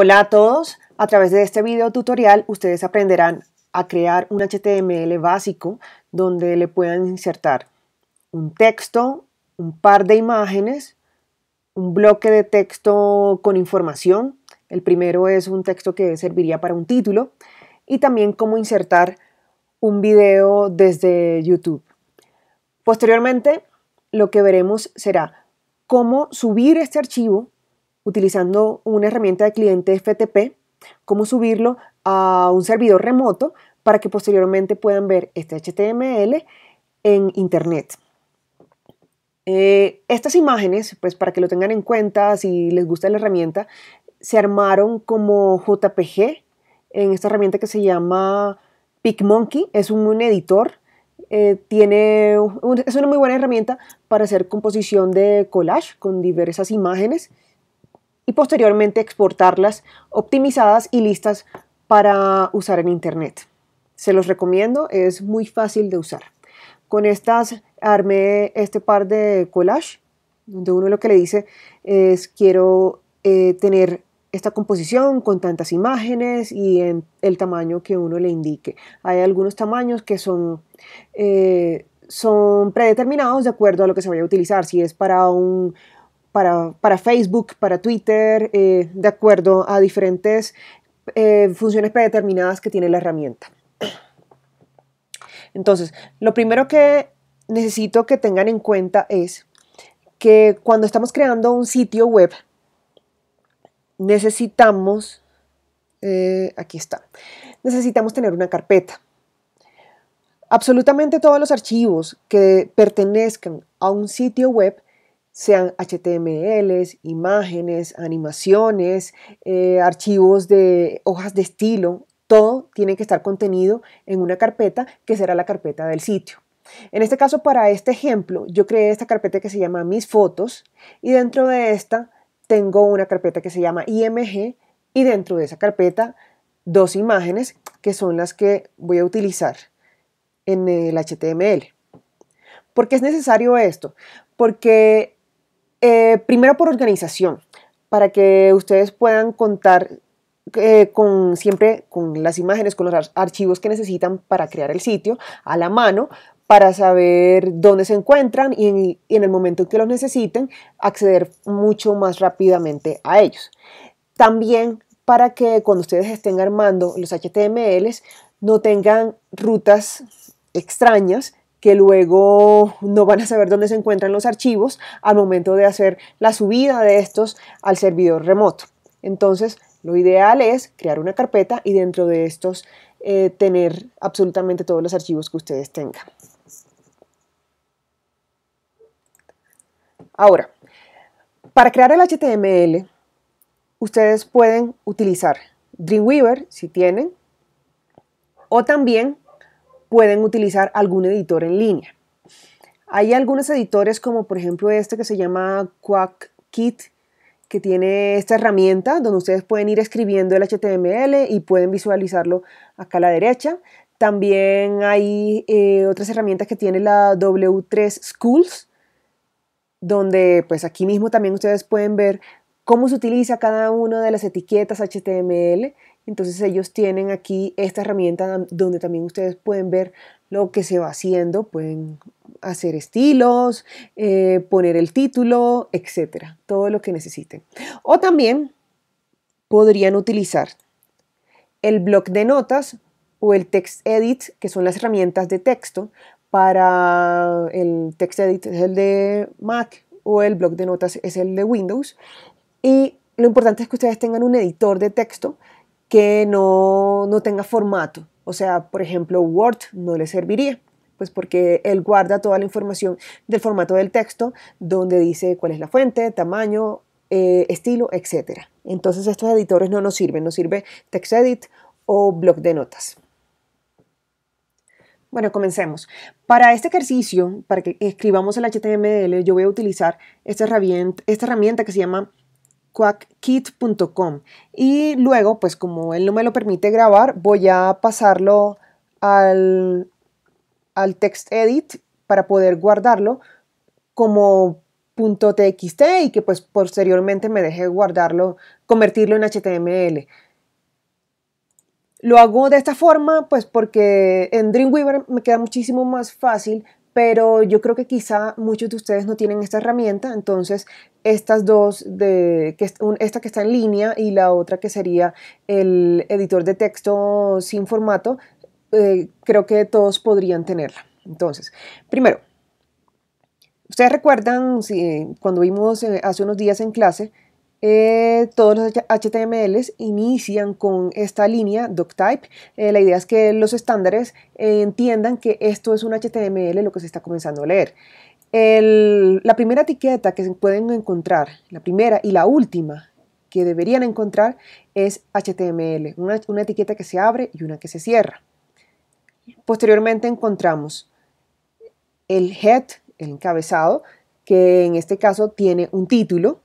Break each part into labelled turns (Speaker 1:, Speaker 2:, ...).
Speaker 1: Hola a todos, a través de este video tutorial ustedes aprenderán a crear un HTML básico donde le puedan insertar un texto, un par de imágenes, un bloque de texto con información. El primero es un texto que serviría para un título y también cómo insertar un video desde YouTube. Posteriormente, lo que veremos será cómo subir este archivo utilizando una herramienta de cliente FTP, cómo subirlo a un servidor remoto para que posteriormente puedan ver este HTML en Internet. Eh, estas imágenes, pues para que lo tengan en cuenta, si les gusta la herramienta, se armaron como JPG en esta herramienta que se llama PicMonkey. Es un, editor, eh, tiene, es una muy buena herramienta para hacer composición de collage con diversas imágenes y posteriormente exportarlas optimizadas y listas para usar en Internet. Se los recomiendo, es muy fácil de usar. Con estas armé este par de collage, donde uno lo que le dice es quiero eh, tener esta composición con tantas imágenes y en el tamaño que uno le indique. Hay algunos tamaños que son, eh, son predeterminados de acuerdo a lo que se vaya a utilizar. Si es para un, para, Facebook, para Twitter, eh, de acuerdo a diferentes eh, funciones predeterminadas que tiene la herramienta. Entonces, lo primero que necesito que tengan en cuenta es que cuando estamos creando un sitio web, necesitamos, eh, aquí está, necesitamos tener una carpeta. Absolutamente todos los archivos que pertenezcan a un sitio web sean HTMLs, imágenes, animaciones, eh, archivos de hojas de estilo, todo tiene que estar contenido en una carpeta que será la carpeta del sitio. En este caso, para este ejemplo, yo creé esta carpeta que se llama Mis Fotos y dentro de esta tengo una carpeta que se llama IMG y dentro de esa carpeta dos imágenes que son las que voy a utilizar en el HTML. ¿Por qué es necesario esto? Porque eh, primero por organización, para que ustedes puedan contar eh, con siempre con las imágenes, con los archivos que necesitan para crear el sitio a la mano, para saber dónde se encuentran y en, en el momento en que los necesiten acceder mucho más rápidamente a ellos. También para que cuando ustedes estén armando los HTMLs no tengan rutas extrañas que luego no van a saber dónde se encuentran los archivos al momento de hacer la subida de estos al servidor remoto. Entonces, lo ideal es crear una carpeta y dentro de estos eh, tener absolutamente todos los archivos que ustedes tengan. Ahora, para crear el HTML, ustedes pueden utilizar Dreamweaver si tienen, o también pueden utilizar algún editor en línea. Hay algunos editores como por ejemplo este que se llama QuackKit, que tiene esta herramienta donde ustedes pueden ir escribiendo el HTML y pueden visualizarlo acá a la derecha. También hay eh, otras herramientas que tiene la W3 Schools, donde pues aquí mismo también ustedes pueden ver cómo se utiliza cada una de las etiquetas HTML entonces ellos tienen aquí esta herramienta donde también ustedes pueden ver lo que se va haciendo, pueden hacer estilos, eh, poner el título, etcétera, todo lo que necesiten. O también podrían utilizar el blog de notas o el text edit, que son las herramientas de texto para el text edit es el de Mac o el blog de notas es el de Windows y lo importante es que ustedes tengan un editor de texto que no, tenga formato. O sea, por ejemplo, Word no le serviría pues porque él guarda toda la información del formato del texto, donde dice cuál es la fuente, tamaño, eh, estilo, etc. Entonces estos editores no nos sirven, nos sirve TextEdit o Blog de notas. Bueno, comencemos. Para este ejercicio, para que escribamos el HTML, yo voy a utilizar esta esta herramienta que se llama quackkit.com y luego pues como él no me lo permite grabar voy a pasarlo al, al text edit para poder guardarlo como .txt y que pues posteriormente me deje guardarlo, convertirlo en HTML. Lo hago de esta forma pues porque en Dreamweaver me queda muchísimo más fácil pero yo creo que quizá muchos de ustedes no tienen esta herramienta, entonces estas dos, de, que, esta que está en línea y la otra que sería el editor de texto sin formato, eh, creo que todos podrían tenerla. Entonces, primero, ustedes recuerdan si, eh, cuando vimos eh, hace unos días en clase, eh, todos los HTMLs inician con esta línea doctype. Eh, la idea es que los estándares eh, entiendan que esto es un HTML lo que se está comenzando a leer. la primera etiqueta que se pueden encontrar, la primera y la última que deberían encontrar es HTML, una etiqueta que se abre y una que se cierra. Posteriormente encontramos el head, el encabezado, que en este caso tiene un título,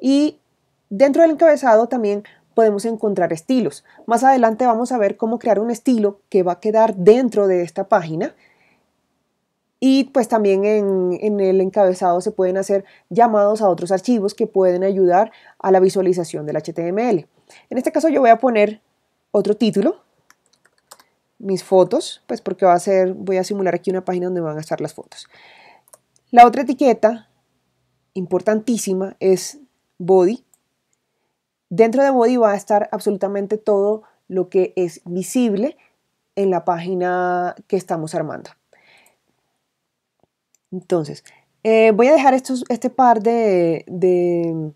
Speaker 1: y dentro del encabezado también podemos encontrar estilos. Más adelante vamos a ver cómo crear un estilo que va a quedar dentro de esta página. Y pues también en, el encabezado se pueden hacer llamados a otros archivos que pueden ayudar a la visualización del HTML. En este caso yo voy a poner otro título, mis fotos, pues porque va a ser, voy a simular aquí una página donde van a estar las fotos. La otra etiqueta importantísima es Body. Dentro de Body va a estar absolutamente todo lo que es visible en la página que estamos armando. Entonces, eh, voy a dejar estos, este par de, de,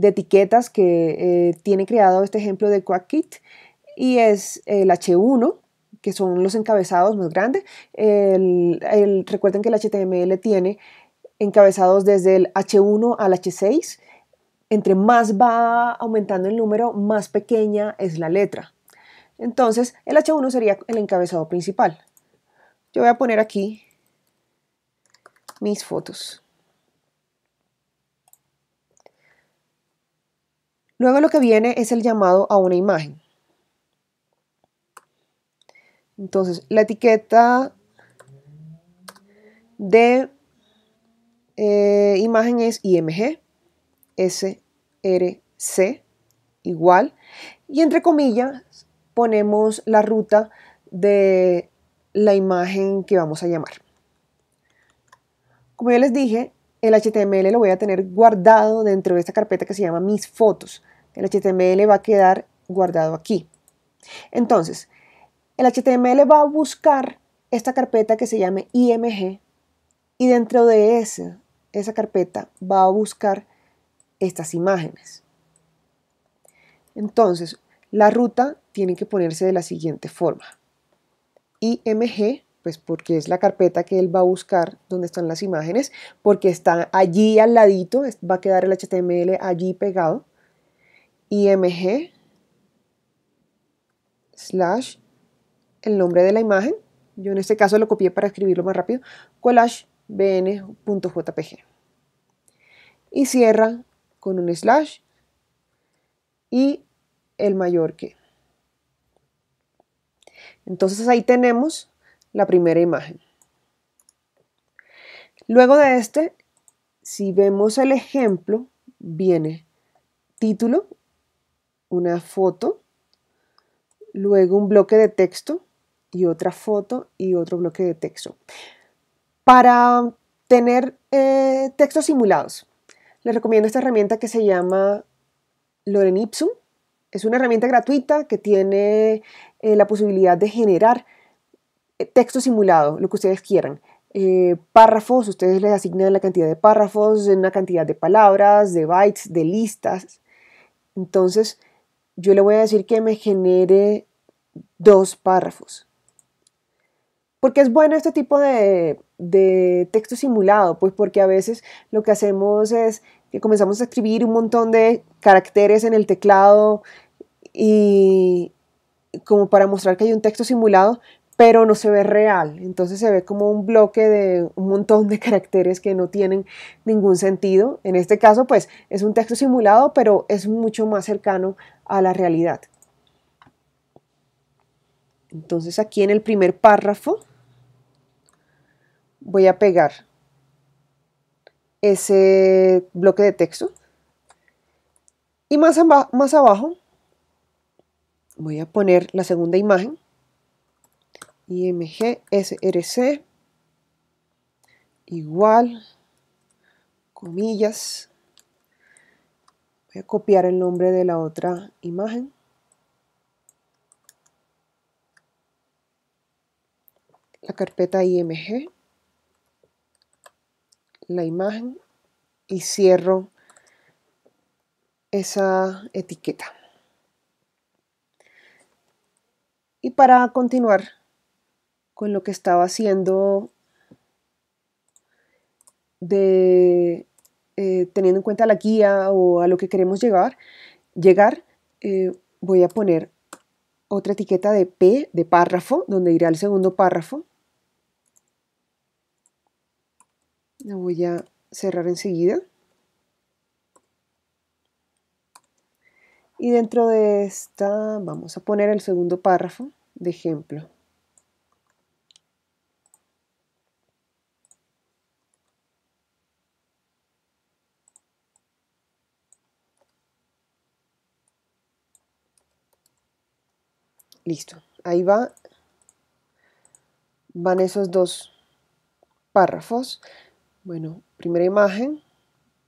Speaker 1: etiquetas que eh, tiene creado este ejemplo de QuackKit y es el H1, que son los encabezados más grandes. recuerden que el HTML tiene encabezados desde el H1 al H6 entre más va aumentando el número, más pequeña es la letra. Entonces, el H1 sería el encabezado principal. Yo voy a poner aquí mis fotos. Luego lo que viene es el llamado a una imagen. Entonces, la etiqueta de eh, imagen es IMG. SRC igual. Y entre comillas ponemos la ruta de la imagen que vamos a llamar. Como ya les dije, el HTML lo voy a tener guardado dentro de esta carpeta que se llama mis fotos. El HTML va a quedar guardado aquí. Entonces, el HTML va a buscar esta carpeta que se llame IMG y dentro de esa, esa carpeta va a buscar estas imágenes. Entonces, la ruta tiene que ponerse de la siguiente forma. IMG, pues porque es la carpeta que él va a buscar donde están las imágenes, porque está allí al ladito, va a quedar el HTML allí pegado. IMG slash el nombre de la imagen. Yo en este caso lo copié para escribirlo más rápido. Collage jpg Y cierra con un slash y el mayor que. Entonces ahí tenemos la primera imagen. Luego de este, si vemos el ejemplo, viene título, una foto, luego un bloque de texto y otra foto y otro bloque de texto. Para tener eh, textos simulados, les recomiendo esta herramienta que se llama Loren Ipsum. Es una herramienta gratuita que tiene eh, la posibilidad de generar eh, texto simulado, lo que ustedes quieran. Eh, párrafos, ustedes les asignan la cantidad de párrafos, una cantidad de palabras, de bytes, de listas. Entonces, yo le voy a decir que me genere dos párrafos. Porque es bueno este tipo de texto simulado, pues porque a veces lo que hacemos es que comenzamos a escribir un montón de caracteres en el teclado y como para mostrar que hay un texto simulado, pero no se ve real. Entonces se ve como un bloque de un montón de caracteres que no tienen ningún sentido. En este caso, pues es un texto simulado, pero es mucho más cercano a la realidad. Entonces aquí en el primer párrafo voy a pegar ese bloque de texto. Y más, más abajo voy a poner la segunda imagen. IMG SRC igual comillas. Voy a copiar el nombre de la otra imagen. La carpeta IMG la imagen y cierro esa etiqueta. Y para continuar con lo que estaba haciendo de eh, teniendo en cuenta la guía o a lo que queremos llegar, llegar eh, voy a poner otra etiqueta de P de párrafo, donde irá el segundo párrafo. voy a cerrar enseguida. Y dentro de esta vamos a poner el segundo párrafo de ejemplo. Listo, ahí va, van esos dos párrafos. Bueno, primera imagen,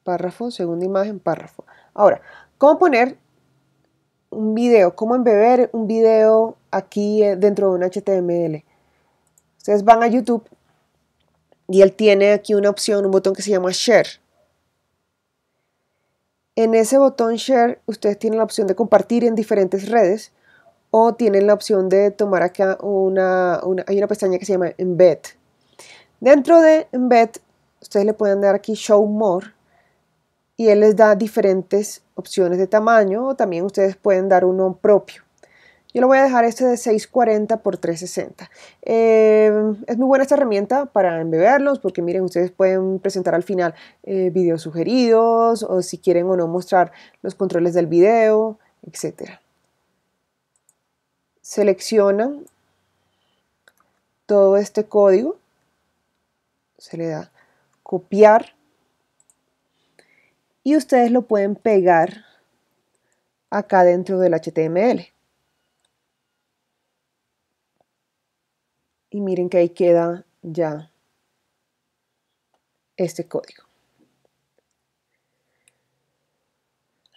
Speaker 1: párrafo, segunda imagen, párrafo. Ahora, ¿cómo poner un video? ¿Cómo embeber un video aquí eh, dentro de un HTML? Ustedes van a YouTube y él tiene aquí una opción, un botón que se llama Share. En ese botón Share, ustedes tienen la opción de compartir en diferentes redes o tienen la opción de tomar acá una, hay una pestaña que se llama Embed. Dentro de Embed ustedes le pueden dar aquí Show More y él les da diferentes opciones de tamaño o también ustedes pueden dar uno propio. Yo le voy a dejar este de 640 por 360. Eh, es muy buena esta herramienta para embeberlos porque miren, ustedes pueden presentar al final eh, videos sugeridos o si quieren o no mostrar los controles del video, etc. Seleccionan todo este código, se le da copiar y ustedes lo pueden pegar acá dentro del HTML. Y miren que ahí queda ya este código.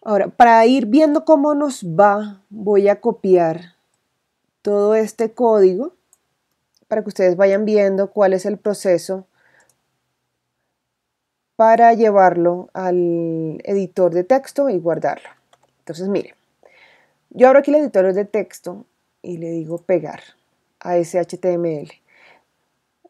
Speaker 1: Ahora, para ir viendo cómo nos va, voy a copiar todo este código para que ustedes vayan viendo cuál es el proceso para llevarlo al editor de texto y guardarlo. Entonces, mire, yo abro aquí el editor de texto y le digo pegar a ese HTML.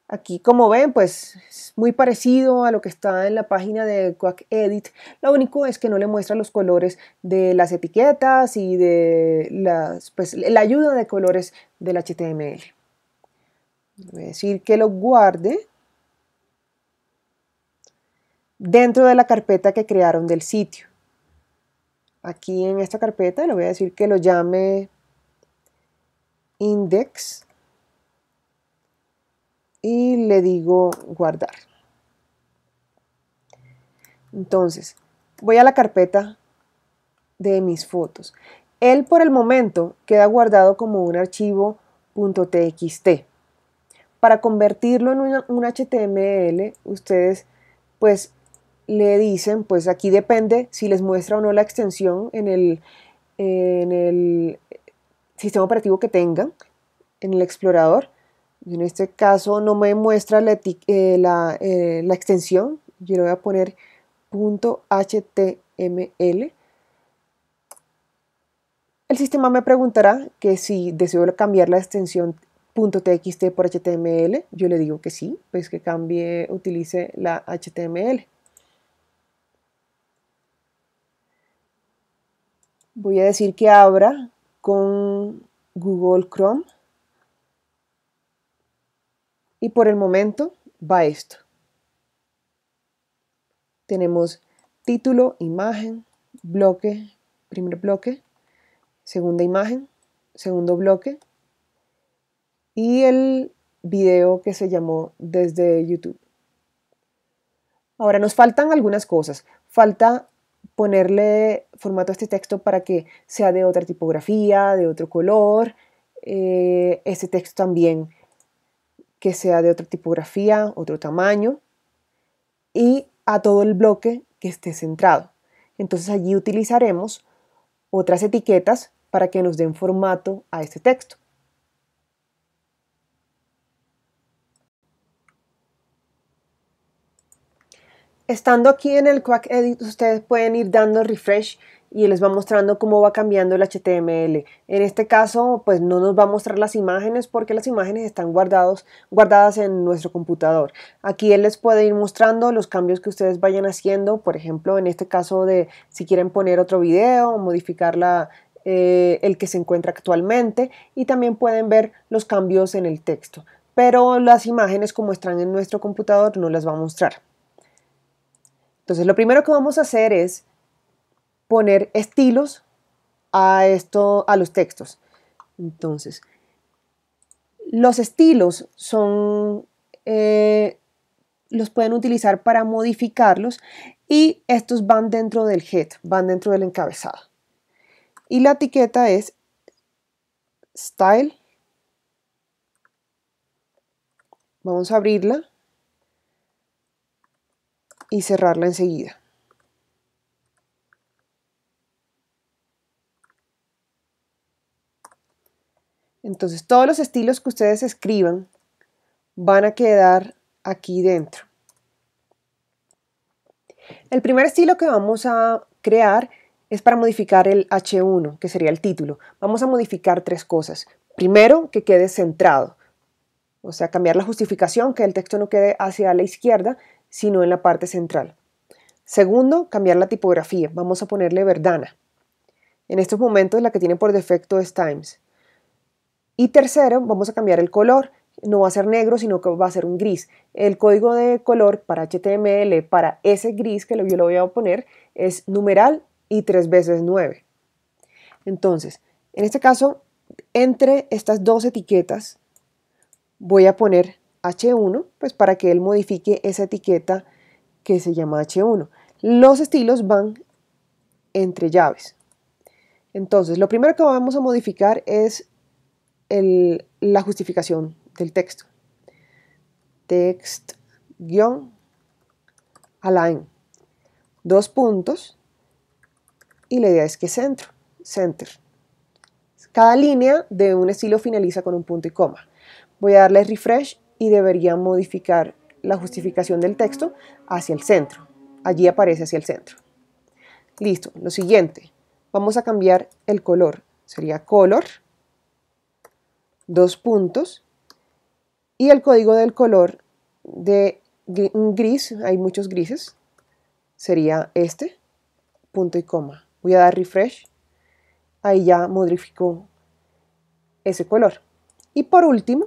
Speaker 1: Aquí, como ven, pues es muy parecido a lo que está en la página de Quack Edit. Lo único es que no le muestra los colores de las etiquetas y de pues, la ayuda de colores del HTML. Voy a decir que lo guarde dentro de la carpeta que crearon del sitio. Aquí en esta carpeta le voy a decir que lo llame index y le digo guardar. Entonces, voy a la carpeta de mis fotos. Él por el momento queda guardado como un archivo .txt. Para convertirlo en un HTML, ustedes pues le dicen, pues aquí depende si les muestra o no la extensión en el, en el sistema operativo que tengan, en el explorador. En este caso no me muestra la, eh, eh, la, extensión, yo le voy a poner .html. El sistema me preguntará que si deseo cambiar la extensión .txt por HTML, yo le digo que sí, pues que cambie, utilice la HTML. voy a decir que abra con Google Chrome. Y por el momento va esto. Tenemos título, imagen, bloque, primer bloque, segunda imagen, segundo bloque y el video que se llamó desde YouTube. Ahora nos faltan algunas cosas. Falta ponerle formato a este texto para que sea de otra tipografía, de otro color, este texto también que sea de otra tipografía, otro tamaño, y a todo el bloque que esté centrado. Entonces allí utilizaremos otras etiquetas para que nos den formato a este texto. Estando aquí en el Quack Edit, ustedes pueden ir dando refresh y les va mostrando cómo va cambiando el HTML. En este caso, pues no nos va a mostrar las imágenes porque las imágenes están guardados, guardadas en nuestro computador. Aquí él les puede ir mostrando los cambios que ustedes vayan haciendo, por ejemplo, en este caso de si quieren poner otro video, modificar la, eh, el que se encuentra actualmente y también pueden ver los cambios en el texto. Pero las imágenes como están en nuestro computador no las va a mostrar. Entonces, lo primero que vamos a hacer es poner estilos a esto a los textos. Entonces, los estilos son eh, los pueden utilizar para modificarlos y estos van dentro del head, van dentro del encabezado. Y la etiqueta es style. Vamos a abrirla y cerrarla enseguida. Entonces todos los estilos que ustedes escriban van a quedar aquí dentro. El primer estilo que vamos a crear es para modificar el H1, que sería el título. Vamos a modificar tres cosas. Primero, que quede centrado, o sea, cambiar la justificación, que el texto no quede hacia la izquierda, sino en la parte central. Segundo, cambiar la tipografía. Vamos a ponerle Verdana. En estos momentos la que tiene por defecto es Times. Y tercero, vamos a cambiar el color. No va a ser negro, sino que va a ser un gris. El código de color para HTML, para ese gris que yo lo voy a poner, es numeral y tres veces 9. Entonces, en este caso, entre estas dos etiquetas, voy a poner H1, pues para que él modifique esa etiqueta que se llama H1. Los estilos van entre llaves. Entonces, lo primero que vamos a modificar es la justificación del texto. Text align. Dos puntos. Y la idea es que centro, center. Cada línea de un estilo finaliza con un punto y coma. Voy a darle refresh y debería modificar la justificación del texto hacia el centro. Allí aparece hacia el centro. Listo, lo siguiente. Vamos a cambiar el color. Sería color, dos puntos, y el código del color de gris, hay muchos grises, sería este, punto y coma. Voy a dar refresh, ahí ya modificó ese color. Y por último,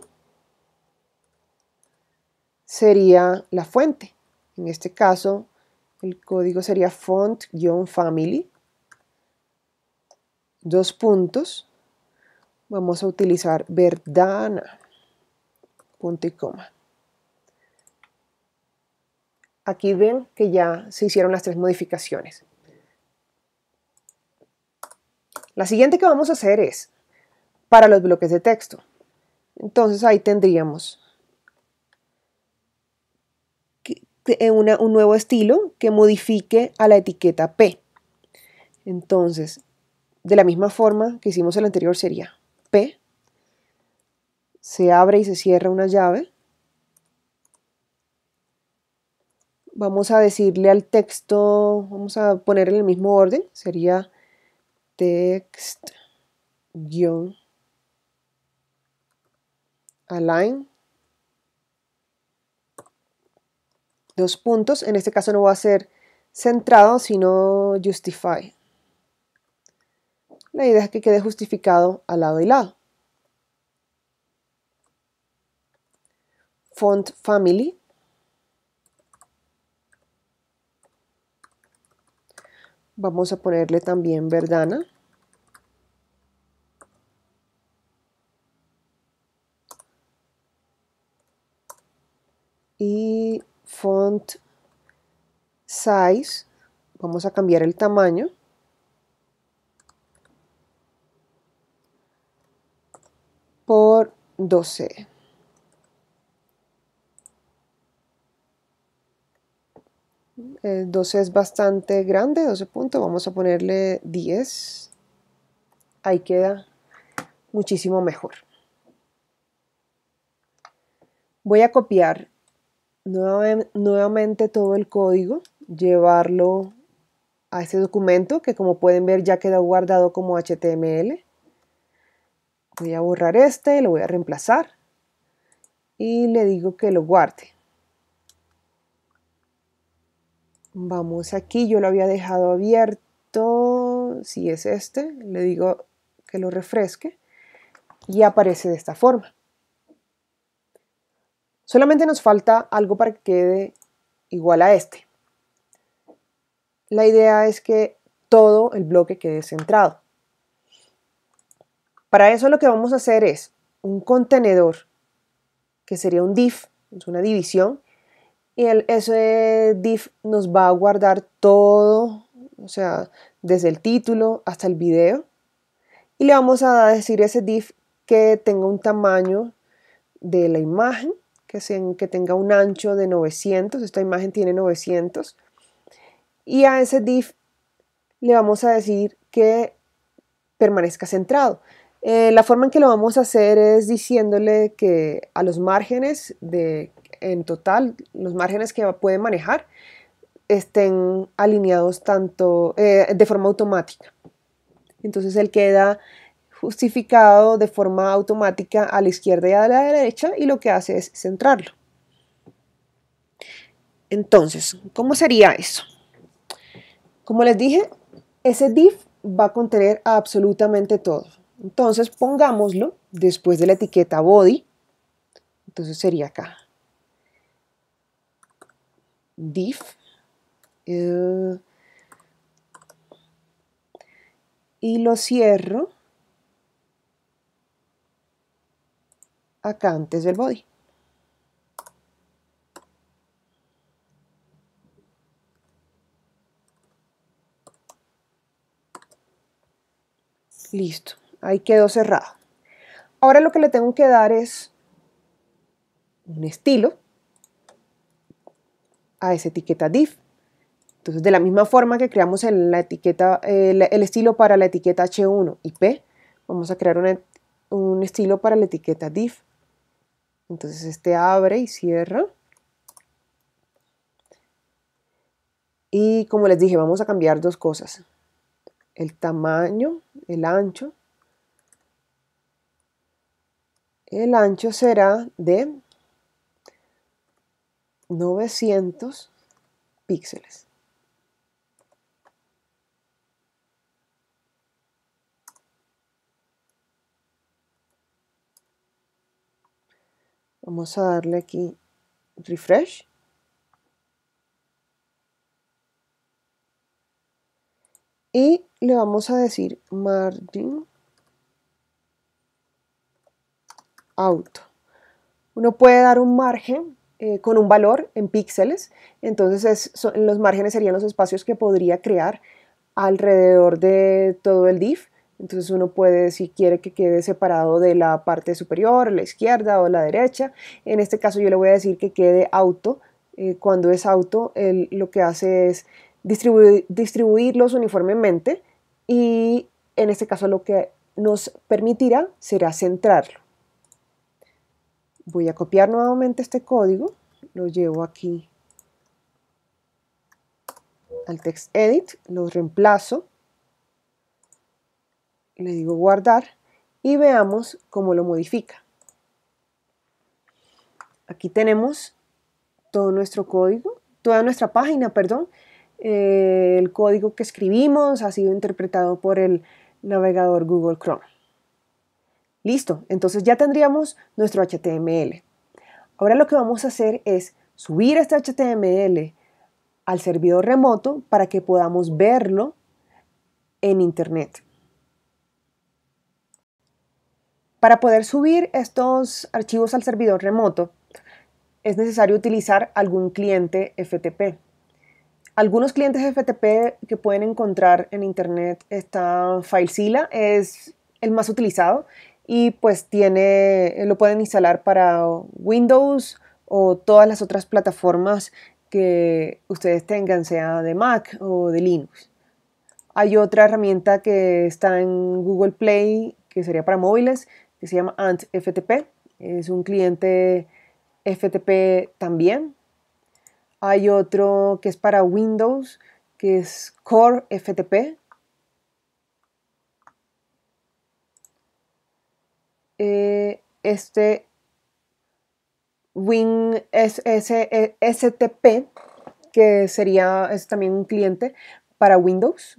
Speaker 1: sería la fuente. En este caso, el código sería font-family. Dos puntos. Vamos a utilizar verdana. Punto y coma. Aquí ven que ya se hicieron las tres modificaciones. La siguiente que vamos a hacer es para los bloques de texto. Entonces ahí tendríamos Este, eh, un nuevo estilo que modifique a la etiqueta P. Entonces, de la misma forma que hicimos el anterior sería P, se abre y se cierra una llave. Vamos a decirle al texto, vamos a poner en el mismo orden, sería text align dos puntos. En este caso no va a ser centrado, sino justify. La idea es que quede justificado al lado y lado. Font family. Vamos a ponerle también verdana. Y font size, vamos a cambiar el tamaño. por 12. El 12 es bastante grande, 12 puntos, vamos a ponerle 10. Ahí queda muchísimo mejor. Voy a copiar nuevamente, todo el código, llevarlo a ese documento que como pueden ver ya quedó guardado como HTML. Voy a borrar este, lo voy a reemplazar y le digo que lo guarde. Vamos aquí, yo lo había dejado abierto, si es este, le digo que lo refresque y aparece de esta forma. Solamente nos falta algo para que quede igual a este. La idea es que todo el bloque quede centrado. Para eso lo que vamos a hacer es un contenedor, que sería un div, es una división, y el, ese div nos va a guardar todo, o sea, desde el título hasta el video, y le vamos a decir a ese div que tenga un tamaño de la imagen que, que tenga un ancho de 900, esta imagen tiene 900, y a ese div le vamos a decir que permanezca centrado. Eh, la forma en que lo vamos a hacer es diciéndole que a los márgenes de, en total, los márgenes que puede manejar, estén alineados tanto eh, de forma automática. Entonces él queda justificado de forma automática a la izquierda y a la derecha y lo que hace es centrarlo. Entonces, ¿cómo sería eso? Como les dije, ese div va a contener absolutamente todo. Entonces, pongámoslo después de la etiqueta body. Entonces sería acá. Div. Eh, y lo cierro acá antes del body. Listo, ahí quedó cerrado. Ahora lo que le tengo que dar es un estilo a esa etiqueta div. Entonces, de la misma forma que creamos el, la etiqueta, el, estilo para la etiqueta H1 y P, vamos a crear un estilo para la etiqueta div. Entonces este abre y cierra. Y como les dije, vamos a cambiar dos cosas. El tamaño, el ancho. El ancho será de 900 píxeles. Vamos a darle aquí refresh. Y le vamos a decir margin auto. Uno puede dar un margen eh, con un valor en píxeles, entonces los márgenes serían los espacios que podría crear alrededor de todo el div entonces uno puede, si quiere que quede separado de la parte superior, la izquierda o la derecha. En este caso yo le voy a decir que quede auto. Eh, cuando es auto, lo que hace es distribuirlos uniformemente y en este caso lo que nos permitirá será centrarlo. Voy a copiar nuevamente este código, lo llevo aquí al text edit, lo reemplazo le digo guardar y veamos cómo lo modifica. Aquí tenemos todo nuestro código, toda nuestra página, perdón. Eh, el código que escribimos ha sido interpretado por el navegador Google Chrome. Listo, entonces ya tendríamos nuestro HTML. Ahora lo que vamos a hacer es subir este HTML al servidor remoto para que podamos verlo en Internet. Para poder subir estos archivos al servidor remoto, es necesario utilizar algún cliente FTP. Algunos clientes FTP que pueden encontrar en internet está FileZilla, es el más utilizado y pues tiene, lo pueden instalar para Windows o todas las otras plataformas que ustedes tengan, sea de Mac o de Linux. Hay otra herramienta que está en Google Play, que sería para móviles, que se llama Ant FTP. Es un cliente FTP también. Hay otro que es para Windows, que es Core FTP. Eh, este Win STP, e que sería, es también un cliente para Windows.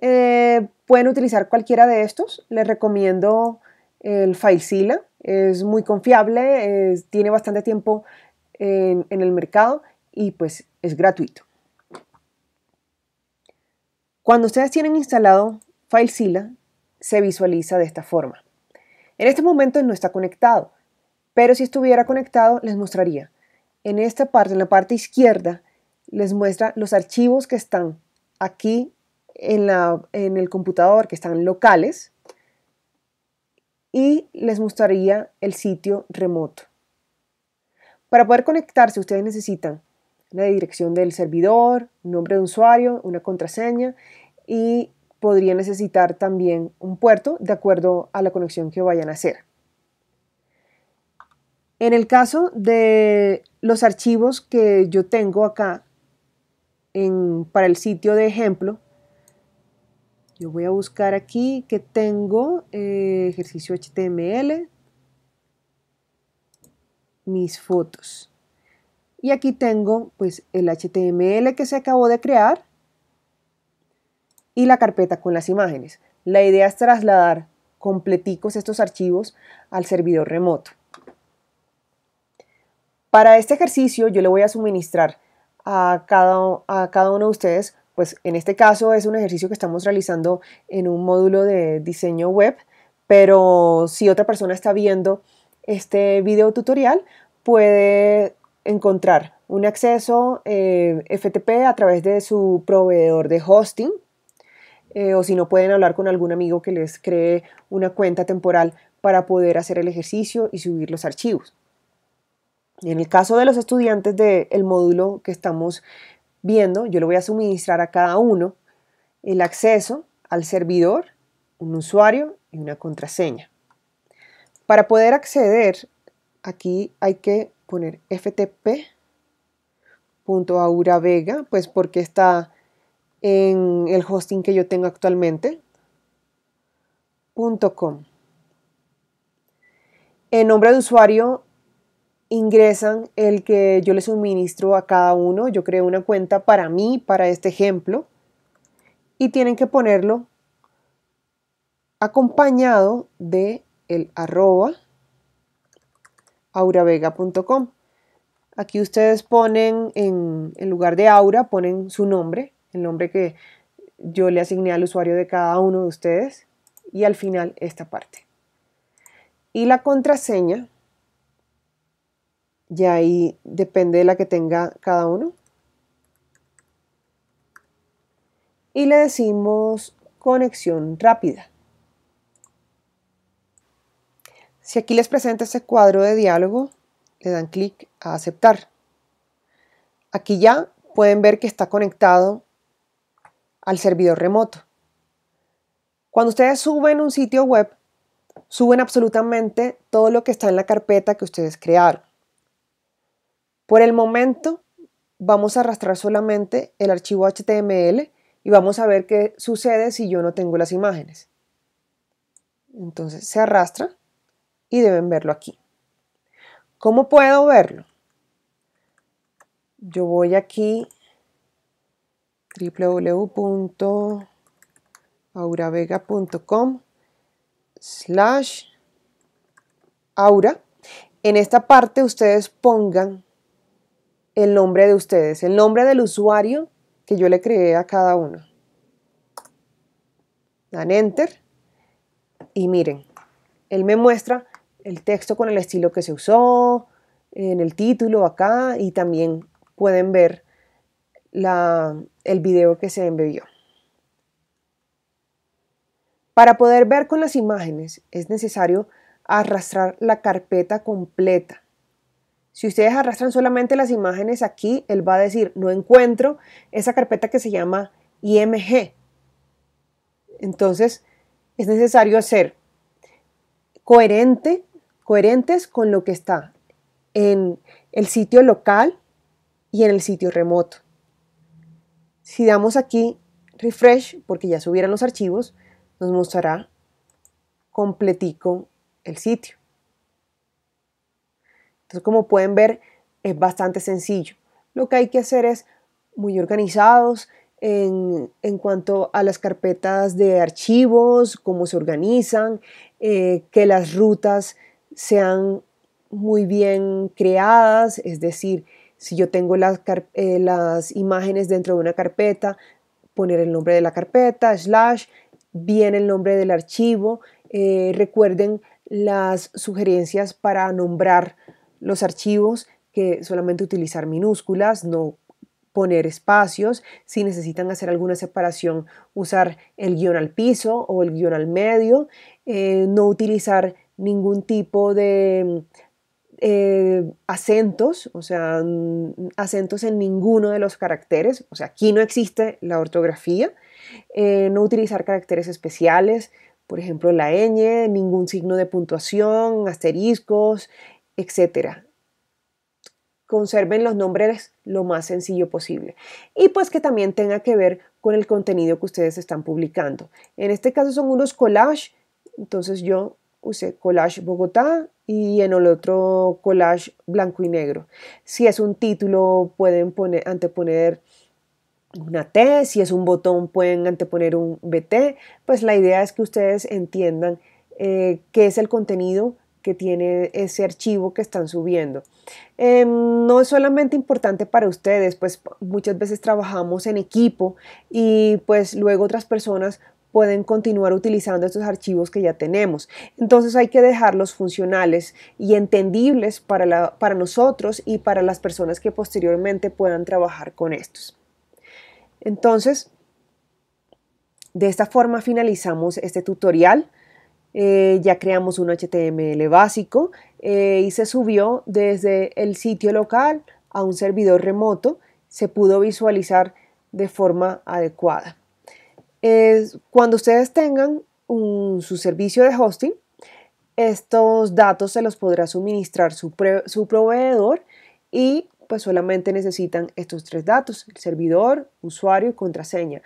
Speaker 1: Eh, Pueden utilizar cualquiera de estos. Les recomiendo el FileZilla. Es muy confiable, tiene bastante tiempo en, en el mercado y pues es gratuito. Cuando ustedes tienen instalado FileZilla, se visualiza de esta forma. En este momento no está conectado, pero si estuviera conectado les mostraría. En esta parte, en la parte izquierda, les muestra los archivos que están aquí en, el computador que están locales y les mostraría el sitio remoto. Para poder conectarse ustedes necesitan la dirección del servidor, nombre de usuario, una contraseña y podría necesitar también un puerto de acuerdo a la conexión que vayan a hacer. En el caso de los archivos que yo tengo acá para el sitio de ejemplo, yo voy a buscar aquí que tengo eh, ejercicio HTML, mis fotos. Y aquí tengo pues el HTML que se acabó de crear y la carpeta con las imágenes. La idea es trasladar completicos estos archivos al servidor remoto. Para este ejercicio yo le voy a suministrar a cada, a cada uno de ustedes pues en este caso es un ejercicio que estamos realizando en un módulo de diseño web, pero si otra persona está viendo este video tutorial, puede encontrar un acceso eh, FTP a través de su proveedor de hosting, eh, o si no pueden hablar con algún amigo que les cree una cuenta temporal para poder hacer el ejercicio y subir los archivos. En el caso de los estudiantes del módulo que estamos viendo, yo le voy a suministrar a cada uno el acceso al servidor, un usuario y una contraseña. Para poder acceder, aquí hay que poner ftp.auravega, pues porque está en el hosting que yo tengo actualmente, .com. El nombre de usuario ingresan el que yo les suministro a cada uno. Yo creo una cuenta para mí, para este ejemplo, y tienen que ponerlo acompañado de el arroba auravega.com. Aquí ustedes ponen en, en lugar de aura, ponen su nombre, el nombre que yo le asigné al usuario de cada uno de ustedes y al final esta parte. Y la contraseña y ahí depende de la que tenga cada uno. Y le decimos conexión rápida. Si aquí les presenta este cuadro de diálogo, le dan clic a aceptar. Aquí ya pueden ver que está conectado al servidor remoto. Cuando ustedes suben un sitio web, suben absolutamente todo lo que está en la carpeta que ustedes crearon. Por el momento vamos a arrastrar solamente el archivo HTML y vamos a ver qué sucede si yo no tengo las imágenes. Entonces se arrastra y deben verlo aquí. ¿Cómo puedo verlo? Yo voy aquí www.auravega.com slash aura. En esta parte ustedes pongan el nombre de ustedes, el nombre del usuario que yo le creé a cada uno. Dan enter y miren, él me muestra el texto con el estilo que se usó, en el título acá y también pueden ver el video que se embebió. Para poder ver con las imágenes es necesario arrastrar la carpeta completa si ustedes arrastran solamente las imágenes aquí, él va a decir, no encuentro esa carpeta que se llama IMG. Entonces, es necesario hacer coherente, coherentes con lo que está en el sitio local y en el sitio remoto. Si damos aquí refresh, porque ya subieron los archivos, nos mostrará completico el sitio. Entonces, como pueden ver, es bastante sencillo. Lo que hay que hacer es muy organizados en, cuanto a las carpetas de archivos, cómo se organizan, eh, que las rutas sean muy bien creadas, es decir, si yo tengo eh, las, imágenes dentro de una carpeta, poner el nombre de la carpeta, slash, bien el nombre del archivo. Eh, recuerden las sugerencias para nombrar los archivos que solamente utilizar minúsculas, no poner espacios, si necesitan hacer alguna separación, usar el guión al piso o el guión al medio, eh, no utilizar ningún tipo de eh, acentos, o sea, mm, acentos en ninguno de los caracteres, o sea, aquí no existe la ortografía, eh, no utilizar caracteres especiales, por ejemplo, la ñ, ningún signo de puntuación, asteriscos, etcétera. Conserven los nombres lo más sencillo posible. Y pues que también tenga que ver con el contenido que ustedes están publicando. En este caso son unos collage. entonces yo usé collage Bogotá y en el otro collage blanco y negro. Si es un título pueden anteponer una T, si es un botón pueden anteponer un BT, pues la idea es que ustedes entiendan eh, qué es el contenido que tiene ese archivo que están subiendo. Em, no es solamente importante para ustedes, pues muchas veces trabajamos en equipo y pues luego otras personas pueden continuar utilizando estos archivos que ya tenemos. Entonces hay que dejarlos funcionales y entendibles para, para nosotros y para las personas que posteriormente puedan trabajar con estos. Entonces, de esta forma finalizamos este tutorial. Eh, ya creamos un HTML básico eh, y se subió desde el sitio local a un servidor remoto, se pudo visualizar de forma adecuada. cuando ustedes tengan su servicio de hosting, estos datos se los podrá suministrar su, proveedor y pues solamente necesitan estos tres datos, el servidor, usuario y contraseña.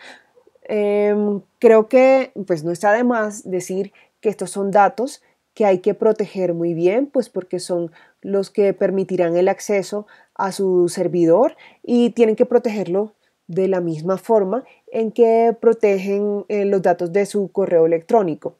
Speaker 1: Em, creo que pues no está de más decir que estos son datos que hay que proteger muy bien, pues porque son los que permitirán el acceso a su servidor y tienen que protegerlo de la misma forma en que protegen eh, los datos de su correo electrónico.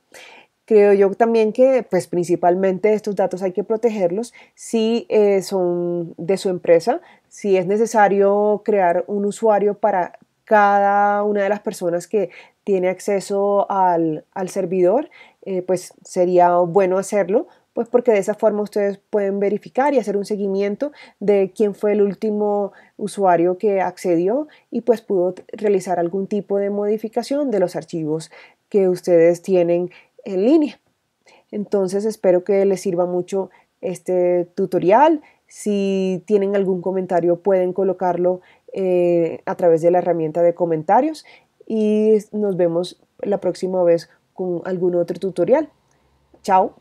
Speaker 1: Creo yo también que, pues principalmente estos datos hay que protegerlos si eh, son de su empresa, si es necesario crear un usuario para cada una de las personas que tiene acceso al, servidor, eh, pues sería bueno hacerlo, pues porque de esa forma ustedes pueden verificar y hacer un seguimiento de quién fue el último usuario que accedió y pues pudo realizar algún tipo de modificación de los archivos que ustedes tienen en línea. Entonces espero que les sirva mucho este tutorial. Si tienen algún comentario pueden colocarlo eh, a través de la herramienta de comentarios y nos vemos la próxima vez con algún otro tutorial. Chao.